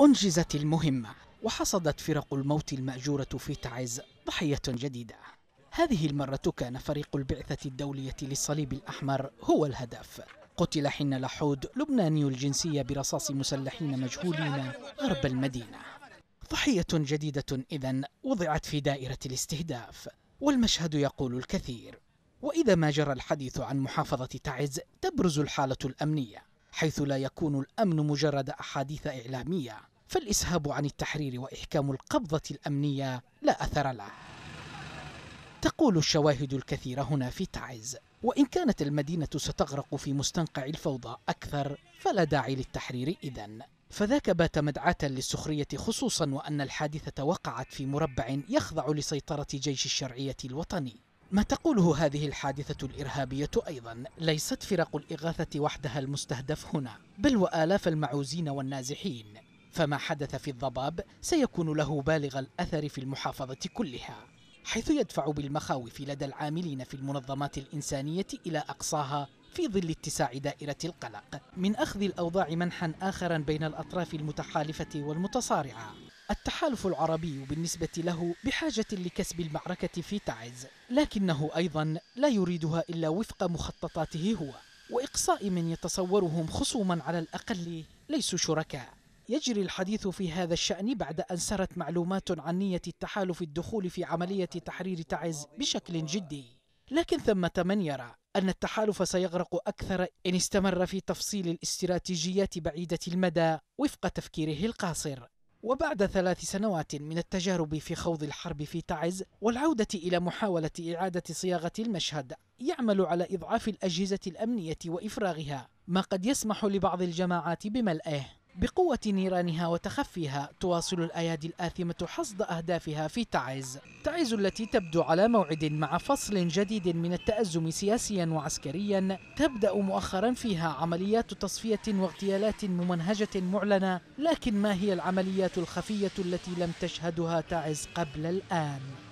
أنجزت المهمة وحصدت فرق الموت المأجورة في تعز ضحية جديدة هذه المرة كان فريق البعثة الدولية للصليب الأحمر هو الهدف قتل حين لحود لبناني الجنسية برصاص مسلحين مجهولين غرب المدينة ضحية جديدة إذا وضعت في دائرة الاستهداف والمشهد يقول الكثير وإذا ما جرى الحديث عن محافظة تعز تبرز الحالة الأمنية حيث لا يكون الأمن مجرد أحاديث إعلامية فالإسهاب عن التحرير وإحكام القبضة الأمنية لا أثر له تقول الشواهد الكثيرة هنا في تعز وإن كانت المدينة ستغرق في مستنقع الفوضى أكثر فلا داعي للتحرير إذا فذاك بات مدعاة للسخرية خصوصا وأن الحادثة وقعت في مربع يخضع لسيطرة جيش الشرعية الوطني ما تقوله هذه الحادثة الإرهابية أيضا ليست فرق الإغاثة وحدها المستهدف هنا بل وآلاف المعوزين والنازحين فما حدث في الضباب سيكون له بالغ الأثر في المحافظة كلها حيث يدفع بالمخاوف لدى العاملين في المنظمات الإنسانية إلى أقصاها في ظل اتساع دائرة القلق من أخذ الأوضاع منحا آخرا بين الأطراف المتحالفة والمتصارعة التحالف العربي بالنسبة له بحاجة لكسب المعركة في تعز لكنه أيضا لا يريدها إلا وفق مخططاته هو وإقصاء من يتصورهم خصوما على الأقل ليسوا شركاء يجري الحديث في هذا الشأن بعد أن سرت معلومات عن نية التحالف الدخول في عملية تحرير تعز بشكل جدي لكن ثمة من يرى أن التحالف سيغرق أكثر إن استمر في تفصيل الاستراتيجيات بعيدة المدى وفق تفكيره القاصر وبعد ثلاث سنوات من التجارب في خوض الحرب في تعز والعودة إلى محاولة إعادة صياغة المشهد يعمل على إضعاف الأجهزة الأمنية وإفراغها ما قد يسمح لبعض الجماعات بملئه بقوة نيرانها وتخفيها تواصل الأيادي الآثمة حصد أهدافها في تعز تعز التي تبدو على موعد مع فصل جديد من التأزم سياسيا وعسكريا تبدأ مؤخرا فيها عمليات تصفية واغتيالات ممنهجة معلنة لكن ما هي العمليات الخفية التي لم تشهدها تعز قبل الآن؟